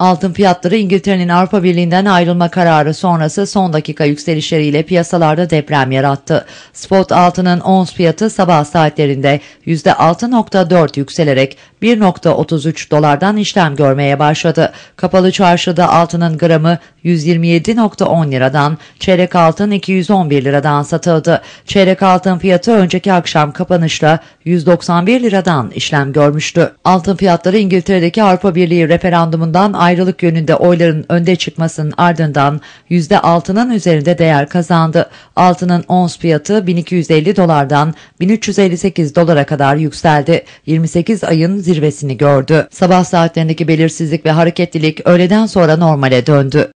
Altın fiyatları İngiltere'nin Avrupa Birliği'nden ayrılma kararı sonrası son dakika yükselişleriyle piyasalarda deprem yarattı. Spot altının ons fiyatı sabah saatlerinde %6.4 yükselerek 1.33 dolardan işlem görmeye başladı. Kapalı çarşıda altının gramı 127.10 liradan, çeyrek altın 211 liradan satıldı. Çeyrek altın fiyatı önceki akşam kapanışla 191 liradan işlem görmüştü. Altın fiyatları İngiltere'deki Avrupa Birliği referandumundan ayrılmıştı ayrılık yönünde oyların önde çıkmasının ardından %6'nın üzerinde değer kazandı. Altının ons fiyatı 1250 dolardan 1358 dolara kadar yükseldi. 28 ayın zirvesini gördü. Sabah saatlerindeki belirsizlik ve hareketlilik öğleden sonra normale döndü.